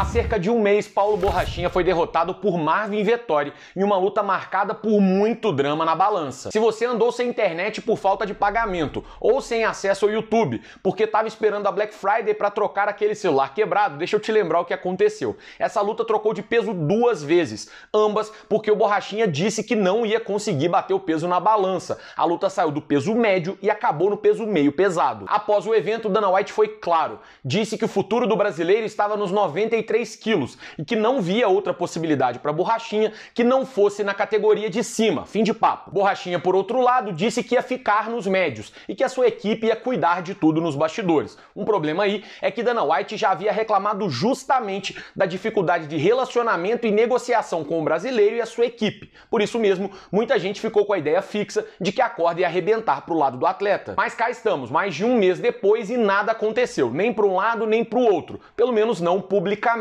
Há cerca de um mês, Paulo Borrachinha foi derrotado por Marvin Vettori em uma luta marcada por muito drama na balança. Se você andou sem internet por falta de pagamento ou sem acesso ao YouTube, porque estava esperando a Black Friday para trocar aquele celular quebrado, deixa eu te lembrar o que aconteceu. Essa luta trocou de peso duas vezes, ambas porque o Borrachinha disse que não ia conseguir bater o peso na balança. A luta saiu do peso médio e acabou no peso meio pesado. Após o evento, Dana White foi claro, disse que o futuro do brasileiro estava nos 93 63 quilos e que não via outra possibilidade para Borrachinha que não fosse na categoria de cima. Fim de papo. Borrachinha, por outro lado, disse que ia ficar nos médios e que a sua equipe ia cuidar de tudo nos bastidores. Um problema aí é que Dana White já havia reclamado justamente da dificuldade de relacionamento e negociação com o brasileiro e a sua equipe. Por isso mesmo, muita gente ficou com a ideia fixa de que a corda ia arrebentar para o lado do atleta. Mas cá estamos, mais de um mês depois e nada aconteceu, nem para um lado nem para o outro, pelo menos não publicamente.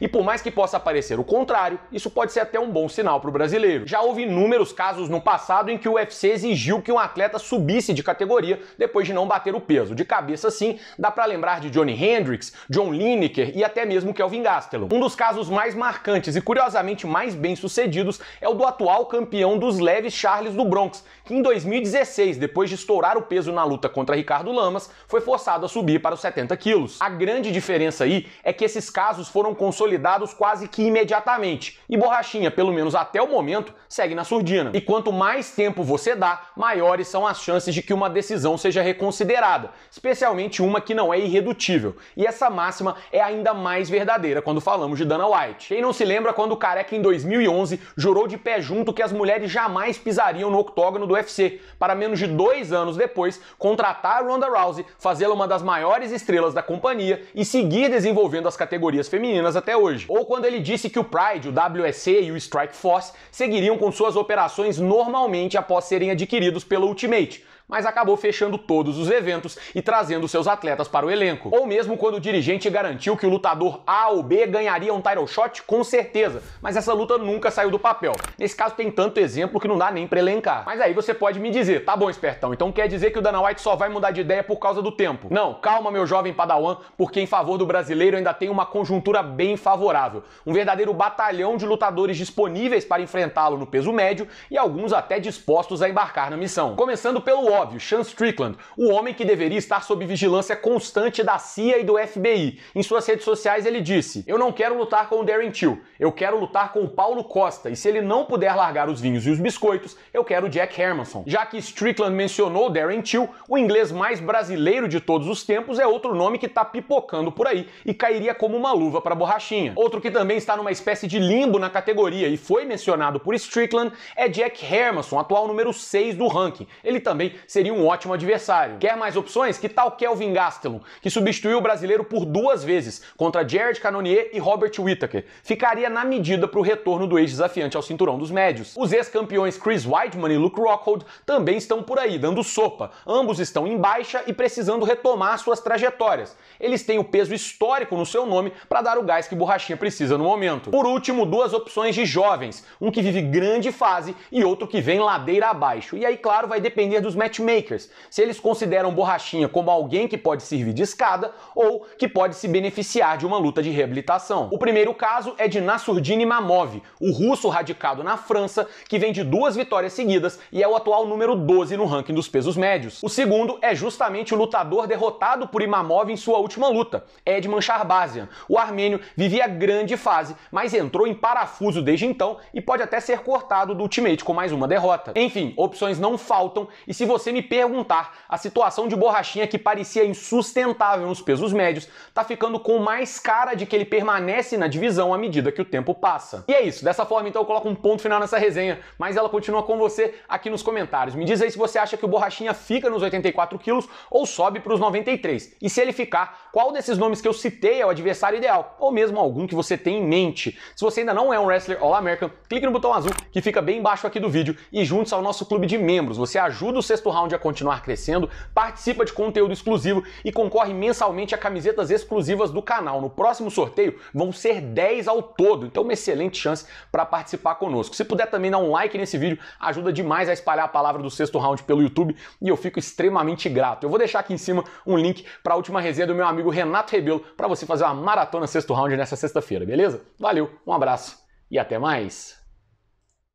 E por mais que possa parecer o contrário, isso pode ser até um bom sinal para o brasileiro. Já houve inúmeros casos no passado em que o UFC exigiu que um atleta subisse de categoria depois de não bater o peso. De cabeça, sim, dá para lembrar de Johnny Hendricks, John Lineker e até mesmo Kelvin Gastelum. Um dos casos mais marcantes e curiosamente mais bem sucedidos é o do atual campeão dos leves Charles do Bronx, que em 2016, depois de estourar o peso na luta contra Ricardo Lamas, foi forçado a subir para os 70 quilos. A grande diferença aí é que esses casos passos foram consolidados quase que imediatamente. E Borrachinha, pelo menos até o momento, segue na surdina. E quanto mais tempo você dá, maiores são as chances de que uma decisão seja reconsiderada, especialmente uma que não é irredutível. E essa máxima é ainda mais verdadeira quando falamos de Dana White. Quem não se lembra quando o Careca em 2011 jurou de pé junto que as mulheres jamais pisariam no octógono do UFC, para menos de dois anos depois contratar Ronda Rousey, fazê-la uma das maiores estrelas da companhia e seguir desenvolvendo as categorias femininas até hoje. Ou quando ele disse que o Pride, o WSC e o Strike Force seguiriam com suas operações normalmente após serem adquiridos pelo Ultimate, mas acabou fechando todos os eventos e trazendo seus atletas para o elenco. Ou mesmo quando o dirigente garantiu que o lutador A ou B ganharia um title shot com certeza, mas essa luta nunca saiu do papel. Nesse caso tem tanto exemplo que não dá nem para elencar. Mas aí você pode me dizer, tá bom, espertão, então quer dizer que o Dana White só vai mudar de ideia por causa do tempo. Não, calma, meu jovem padawan, porque em favor do brasileiro ainda tem uma conjuntura bem favorável. Um verdadeiro batalhão de lutadores disponíveis para enfrentá-lo no peso médio e alguns até dispostos a embarcar na missão. Começando pelo óbvio, Sean Strickland, o homem que deveria estar sob vigilância constante da CIA e do FBI. Em suas redes sociais ele disse: "Eu não quero lutar com o Darren Till, eu quero lutar com o Paulo Costa, e se ele não puder largar os vinhos e os biscoitos, eu quero o Jack Hermanson". Já que Strickland mencionou Darren Till, o inglês mais brasileiro de todos os tempos é outro nome que está pipocando por aí e cairia como uma luva para borrachinha. Outro que também está numa espécie de limbo na categoria e foi mencionado por Strickland é Jack Hermanson, atual número 6 do ranking. Ele também seria um ótimo adversário. Quer mais opções? Que tal Kelvin Gastelum, que substituiu o brasileiro por duas vezes, contra Jared Cannonier e Robert Whittaker. Ficaria na medida para o retorno do ex-desafiante ao cinturão dos médios. Os ex-campeões Chris Weidman e Luke Rockhold também estão por aí, dando sopa. Ambos estão em baixa e precisando retomar suas trajetórias. Eles têm o peso histórico no seu nome para dar o gás que Borrachinha precisa no momento. Por último, duas opções de jovens, um que vive grande fase e outro que vem ladeira abaixo. E aí, claro, vai depender dos match bookmakers, se eles consideram Borrachinha como alguém que pode servir de escada ou que pode se beneficiar de uma luta de reabilitação. O primeiro caso é de Nassurdini Mamov, o russo radicado na França, que vem de duas vitórias seguidas e é o atual número 12 no ranking dos pesos médios. O segundo é justamente o lutador derrotado por Imamov em sua última luta, Edman Charbazian. O armênio vivia grande fase, mas entrou em parafuso desde então e pode até ser cortado do Ultimate com mais uma derrota. Enfim, opções não faltam e se você você me perguntar, a situação de borrachinha que parecia insustentável nos pesos médios está ficando com mais cara de que ele permanece na divisão à medida que o tempo passa. E é isso, dessa forma então eu coloco um ponto final nessa resenha, mas ela continua com você aqui nos comentários. Me diz aí se você acha que o borrachinha fica nos 84 quilos ou sobe para os 93. E se ele ficar, qual desses nomes que eu citei é o adversário ideal, ou mesmo algum que você tem em mente? Se você ainda não é um wrestler All-American, clique no botão azul que fica bem embaixo aqui do vídeo e junte-se ao nosso clube de membros. Você ajuda o sexto Round a continuar crescendo, participa de conteúdo exclusivo e concorre mensalmente a camisetas exclusivas do canal. No próximo sorteio vão ser 10 ao todo, então uma excelente chance para participar conosco. Se puder também dar um like nesse vídeo, ajuda demais a espalhar a palavra do sexto round pelo YouTube e eu fico extremamente grato. Eu vou deixar aqui em cima um link para a última resenha do meu amigo Renato Rebelo para você fazer uma maratona sexto round nessa sexta-feira, beleza? Valeu, um abraço e até mais!